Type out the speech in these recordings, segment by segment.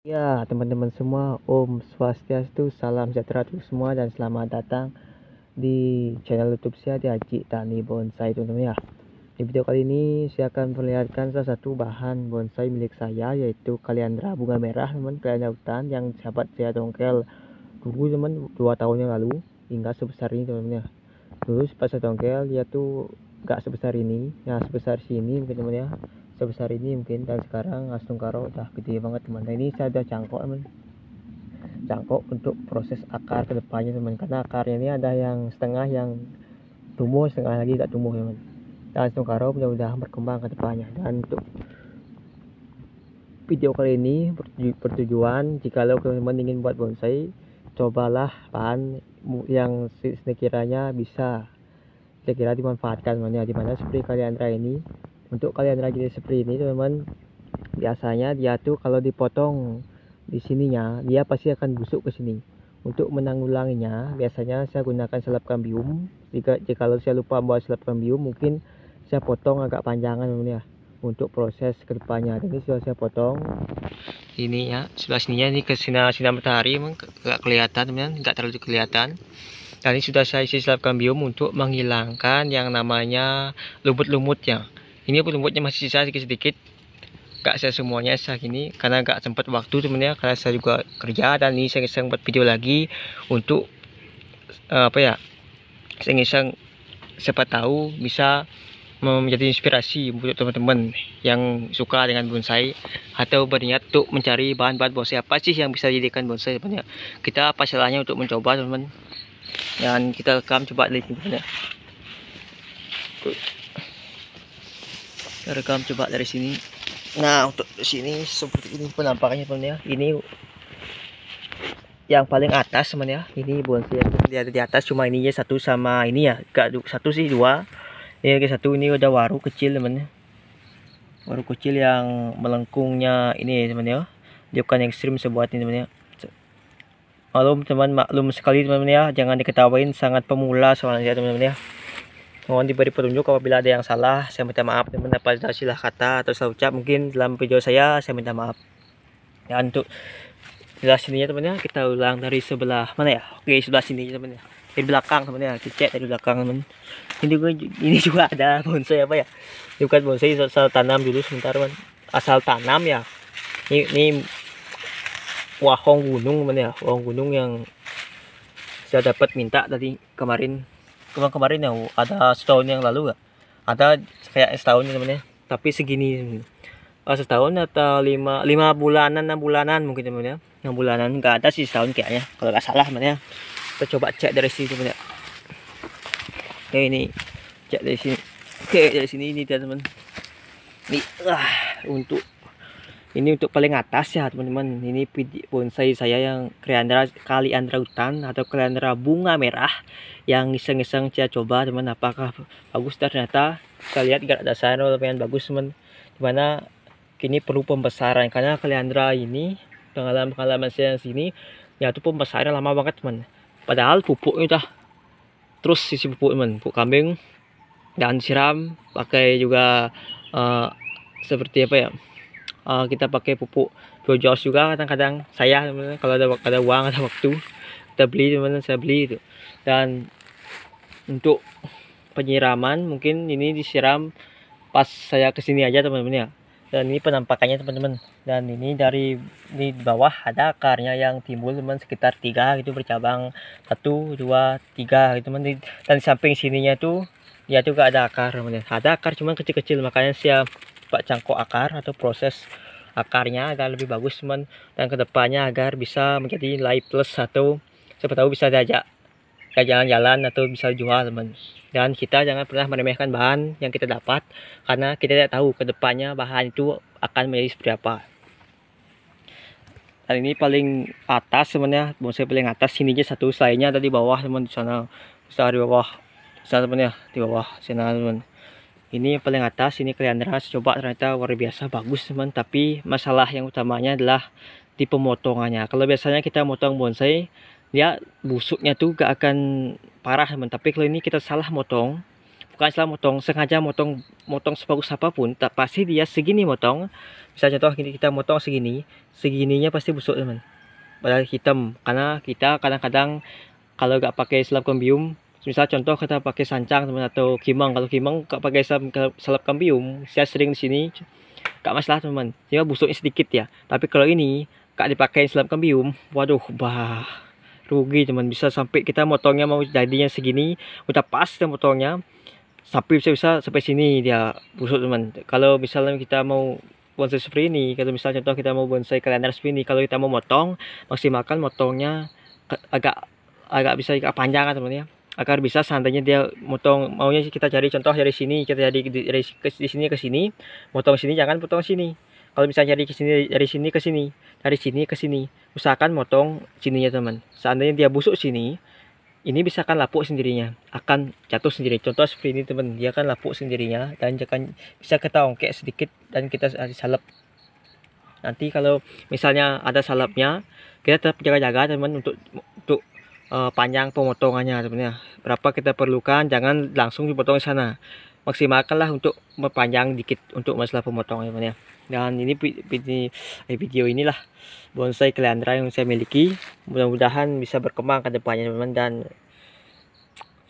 Ya, teman-teman semua, Om Swastiastu, salam sejahtera untuk semua dan selamat datang di channel YouTube saya di Haji Tani Bonsai, teman-teman ya. Di video kali ini saya akan perlihatkan salah satu bahan bonsai milik saya yaitu kaliandra bunga merah, teman, kaliandra hutan yang sahabat saya tongkel dulu, teman, dua tahun yang lalu hingga sebesar ini, teman-teman ya. Terus pas saya tongkel dia tuh gak sebesar ini, ya sebesar sini, teman-teman ya sebesar ini mungkin dan sekarang langsung karo udah gede banget teman nah ini saya ada cangkok teman cangkok untuk proses akar kedepannya teman karena akarnya ini ada yang setengah yang tumbuh setengah lagi tidak tumbuh teman dan langsung karo udah, udah berkembang kedepannya dan untuk video kali ini bertujuan jika lo teman ingin buat bonsai cobalah bahan yang sekiranya bisa saya kira dimanfaatkan teman ya dimana seperti kalian ini untuk kalian rajin seperti ini teman-teman biasanya dia tuh kalau dipotong di sininya dia pasti akan busuk ke sini untuk menanggulanginya biasanya saya gunakan selap kambium jika jika saya lupa membawa selap kambium mungkin saya potong agak panjangan teman ya untuk proses kedepannya ini sudah saya potong ini ya sebelah sininya ini ke sinar sinar matahari nggak kelihatan teman nggak terlalu kelihatan dan ini sudah saya isi selap kambium untuk menghilangkan yang namanya lumut-lumutnya ini rumputnya masih sisa sedikit-sedikit gak saya semuanya saya gini karena gak sempat waktu temennya karena saya juga kerja dan ini saya iseng buat video lagi untuk uh, apa ya saya iseng siapa tahu bisa menjadi inspirasi untuk teman-teman yang suka dengan bonsai atau berniat untuk mencari bahan-bahan bonsai apa sih yang bisa dijadikan bonsai sebenarnya kita apa salahnya untuk mencoba teman-teman dan kita rekam coba lihat ya rekam coba dari sini nah untuk sini seperti ini penampakannya teman ya ini yang paling atas teman ya ini bonsai yang ada di atas cuma ini ininya satu sama ini ya gak satu sih dua ini ke satu ini udah waru kecil teman ya waru kecil yang melengkungnya ini teman ya dia bukan ekstrim sebuat ini teman ya maklum teman maklum sekali teman, -teman ya jangan diketawain sangat pemula soalnya teman-teman ya Mohon diberi petunjuk apabila ada yang salah. Saya minta maaf dan mendapat silah kata atau saya ucap mungkin dalam video saya saya minta maaf. Ya untuk sebelah sininya teman ya kita ulang dari sebelah mana ya? Oke sebelah sini teman Dari belakang teman-teman. Cek dari belakang teman. Ini juga, ini juga ada bonsai apa ya? Ini bukan bonsai asal tanam dulu sebentar teman. Asal tanam ya. Ini, ini wahong gunung teman ya. Wahong gunung yang saya dapat minta tadi kemarin kemarin ya ada setahun yang lalu gak ada kayak setahun ya tapi segini ah, setahun atau lima lima bulanan enam bulanan mungkin temennya enam bulanan nggak ada sih setahun kayaknya kalau nggak salah temennya kita coba cek dari sini temennya ya ini cek dari sini oke dari sini ini teman-teman ini ah, untuk ini untuk paling atas ya teman-teman ini bonsai saya yang kaliandra kali andra hutan atau kaliandra bunga merah yang iseng-iseng saya coba teman apakah bagus ternyata kita lihat gak ada sana lumayan bagus teman dimana kini perlu pembesaran karena kaliandra ini pengalaman-pengalaman saya yang sini ya itu pembesarannya lama banget teman padahal pupuknya udah terus sisi pupuk teman pupuk kambing dan siram pakai juga uh, seperti apa ya uh, kita pakai pupuk Jojos juga kadang-kadang saya teman-teman kalau ada ada uang ada waktu kita beli teman-teman saya beli itu dan untuk penyiraman mungkin ini disiram pas saya kesini aja teman-teman ya dan ini penampakannya teman-teman dan ini dari di bawah ada akarnya yang timbul teman sekitar tiga gitu bercabang satu dua tiga gitu teman dan di samping sininya tuh ya juga ada akar teman ada akar cuman kecil-kecil makanya saya pak cangkok akar atau proses akarnya agar lebih bagus teman dan kedepannya agar bisa menjadi live plus atau siapa tahu bisa diajak ke jalan-jalan atau bisa jual teman dan kita jangan pernah meremehkan bahan yang kita dapat karena kita tidak tahu kedepannya bahan itu akan menjadi seperti apa dan ini paling atas ya. sebenarnya bonsai paling atas sini aja satu selainnya ada di bawah teman di sana bisa di bawah di sana teman ya di bawah sana teman ini yang paling atas ini kalian ras coba ternyata luar biasa bagus teman tapi masalah yang utamanya adalah di pemotongannya kalau biasanya kita motong bonsai dia busuknya tuh gak akan parah teman tapi kalau ini kita salah motong bukan salah motong sengaja motong motong sebagus apapun tak pasti dia segini motong bisa contoh gini kita motong segini segininya pasti busuk teman padahal hitam karena kita kadang-kadang kalau gak pakai selap kombium misal contoh kita pakai sancang teman atau kimang kalau kimang kak pakai salep, kambium saya sering di sini kak masalah teman cuma busuknya sedikit ya tapi kalau ini kak dipakai selam kambium waduh bah rugi teman bisa sampai kita motongnya mau jadinya segini udah pas dan motongnya sapi bisa bisa sampai sini dia busuk teman kalau misalnya kita mau bonsai seperti ini kalau misal contoh kita mau bonsai kalender seperti ini kalau kita mau motong maksimalkan motongnya agak agak bisa agak panjang kan teman ya agar bisa seandainya dia motong maunya kita cari contoh dari sini kita cari dari di sini ke sini motong sini jangan potong sini kalau misalnya ke sini dari sini ke sini dari sini ke sini usahakan motong sininya teman seandainya dia busuk sini ini bisa kan lapuk sendirinya akan jatuh sendiri contoh seperti ini teman dia akan lapuk sendirinya dan jangan bisa kita ongkek sedikit dan kita salep nanti kalau misalnya ada salepnya kita tetap jaga-jaga teman untuk uh, panjang pemotongannya sebenarnya berapa kita perlukan jangan langsung dipotong di sana maksimalkanlah untuk memperpanjang dikit untuk masalah pemotongan sebenarnya dan ini video, eh, video inilah bonsai keliandra yang saya miliki mudah-mudahan bisa berkembang ke depannya teman dan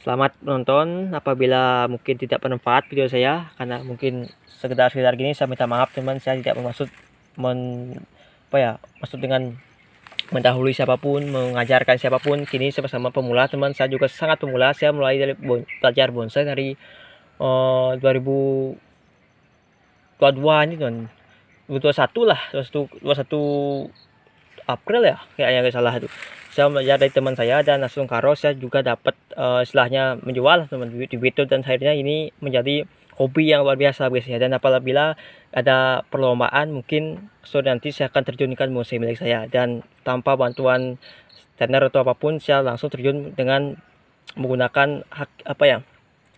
selamat menonton apabila mungkin tidak bermanfaat video saya karena mungkin sekedar sekedar gini saya minta maaf teman saya tidak bermaksud men, apa ya maksud dengan mendahului siapapun, mengajarkan siapapun. Kini sama-sama pemula, teman saya juga sangat pemula. Saya mulai dari bon, belajar bonsai dari eh, uh, 2022 ini kan. 2021 lah, 21, 21 April ya, kayaknya nggak salah itu. Saya belajar dari teman saya dan langsung karo saya juga dapat uh, istilahnya menjual teman di, di Twitter dan akhirnya ini menjadi hobi yang luar biasa guys ya dan apabila ada perlombaan mungkin so nanti saya akan terjunkan musim milik saya dan tanpa bantuan trainer atau apapun saya langsung terjun dengan menggunakan hak apa ya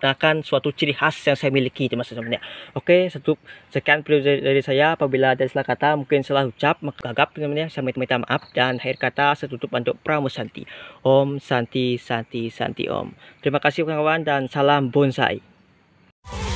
akan suatu ciri khas yang saya miliki itu maksudnya oke satu sekian video dari saya apabila ada salah kata mungkin salah ucap maka gagap namanya saya minta maaf dan akhir kata setutup tutup untuk Pramu Santi Om Santi Santi Santi Om terima kasih kawan-kawan dan salam bonsai